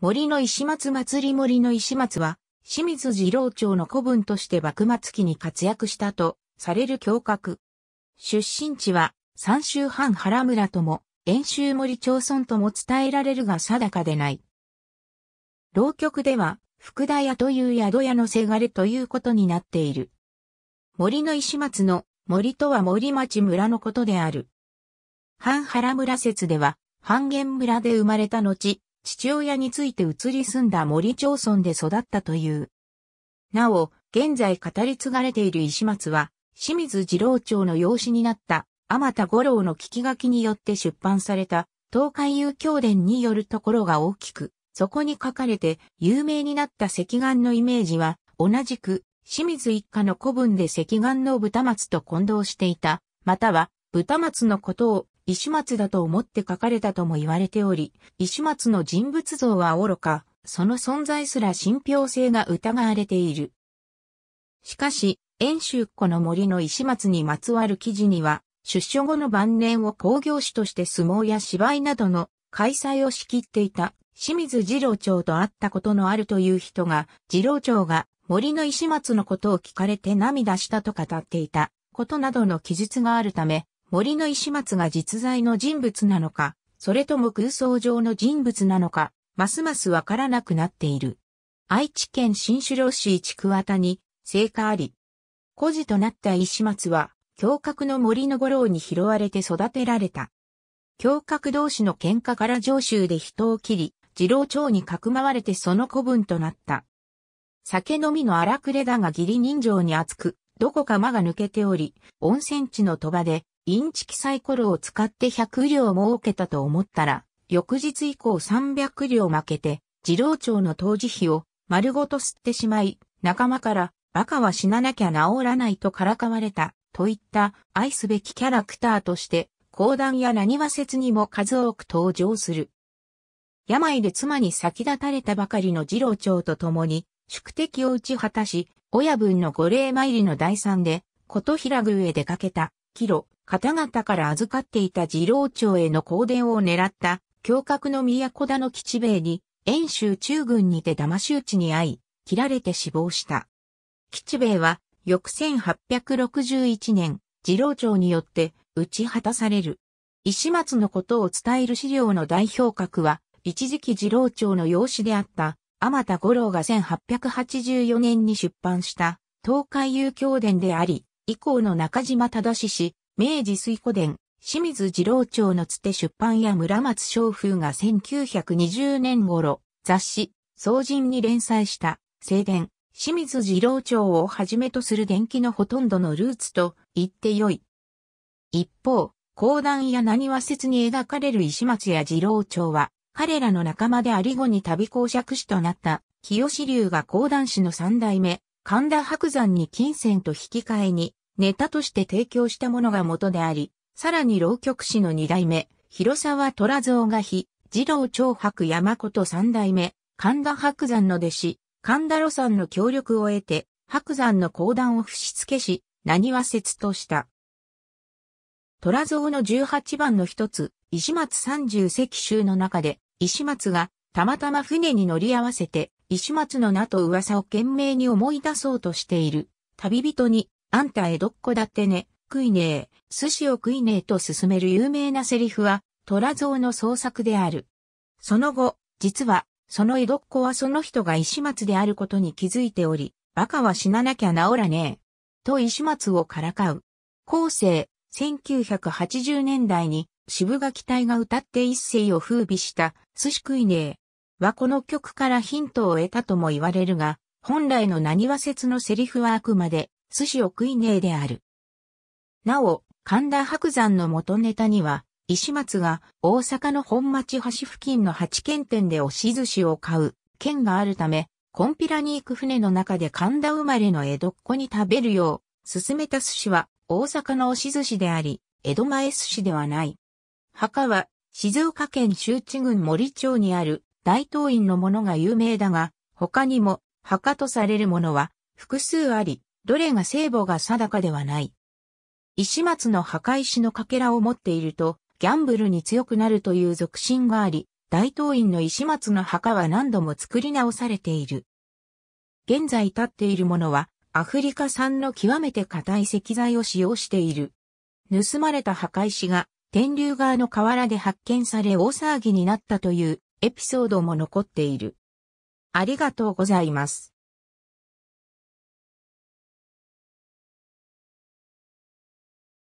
森の石松祭り森の石松は、清水次郎町の古文として幕末期に活躍したと、される教閣。出身地は、三州藩原村とも、遠州森町村とも伝えられるが定かでない。浪曲では、福田屋という宿屋のせがれということになっている。森の石松の森とは森町村のことである。半原村説では、半原村で生まれた後、父親について移り住んだ森町村で育ったという。なお、現在語り継がれている石松は、清水二郎町の養子になった、天田五郎の聞き書きによって出版された、東海遊教伝によるところが大きく、そこに書かれて有名になった石岩のイメージは、同じく、清水一家の古文で石岩の豚松と混同していた、または、豚松のことを石松だと思って書かれたとも言われており、石松の人物像は愚か、その存在すら信憑性が疑われている。しかし、遠州湖の森の石松にまつわる記事には、出所後の晩年を興行師として相撲や芝居などの開催を仕切っていた清水二郎長と会ったことのあるという人が、二郎長が森の石松のことを聞かれて涙したと語っていたことなどの記述があるため、森の石松が実在の人物なのか、それとも空想上の人物なのか、ますますわからなくなっている。愛知県新城市地区田に、聖火あり。孤児となった石松は、胸郭の森の五郎に拾われて育てられた。胸郭同士の喧嘩から上州で人を切り、次郎長にかくまわれてその子分となった。酒飲みの荒くれだが義理人情に厚く、どこか間が抜けており、温泉地の鳥羽で、インチキサイコロを使って100両儲けたと思ったら、翌日以降300両負けて、自動長の当時費を丸ごと吸ってしまい、仲間からバカは死ななきゃ治らないとからかわれた、といった愛すべきキャラクターとして、講談や何話説にも数多く登場する。病で妻に先立たれたばかりの次郎長と共に、宿敵を打ち果たし、親分の御霊参りの第三で、琴平宮へ出かけた、キロ、方々から預かっていた次郎町への公伝を狙った強角の都田の吉兵衛に、遠州中軍にて騙し討ちに遭い、切られて死亡した。吉兵衛は、翌1861年、次郎長によって打ち果たされる。石松のことを伝える資料の代表格は、一時期次郎長の養子であった、天田五郎が1884年に出版した、東海遊教伝であり、以降の中島正氏、明治水古伝、清水次郎町のつて出版や村松昌風が1920年頃、雑誌、総人に連載した、静電、清水次郎町をはじめとする電気のほとんどのルーツと言ってよい。一方、講談や何は説に描かれる石松や次郎町は、彼らの仲間であり後に旅公爵士となった、清志流が講談師の三代目、神田伯山に金銭と引き換えに、ネタとして提供したものが元であり、さらに浪曲師の二代目、広沢虎蔵が非、児童長白山こと三代目、神田白山の弟子、神田さ山の協力を得て、白山の講談を伏しつけし、何は説とした。虎蔵の18番の一つ、石松三十石州の中で、石松がたまたま船に乗り合わせて、石松の名と噂を懸命に思い出そうとしている。旅人にあんた江戸っ子だってね、食いねえ、寿司を食いねえと進める有名なセリフは、虎像の創作である。その後、実は、その江戸っ子はその人が石松であることに気づいており、バカは死ななきゃ治らねえ。と石松をからかう。後世、1980年代に、渋垣隊が歌って一世を風靡した、寿司食いねえ。はこの曲からヒントを得たとも言われるが、本来の何話説のセリフはあくまで寿司を食いねえである。なお、神田白山の元ネタには、石松が大阪の本町橋付近の八軒店で押し寿司を買う県があるため、コンピラに行く船の中で神田生まれの江戸っ子に食べるよう、勧めた寿司は大阪の押し寿司であり、江戸前寿司ではない。墓は静岡県周知郡森町にある大東院のものが有名だが、他にも墓とされるものは複数あり、どれが聖母が定かではない。石松の墓石のかけらを持っていると、ギャンブルに強くなるという俗信があり、大東院の石松の墓は何度も作り直されている。現在立っているものは、アフリカ産の極めて硬い石材を使用している。盗まれた墓石が、天竜川の河原で発見され大騒ぎになったというエピソードも残っている。ありがとうございます。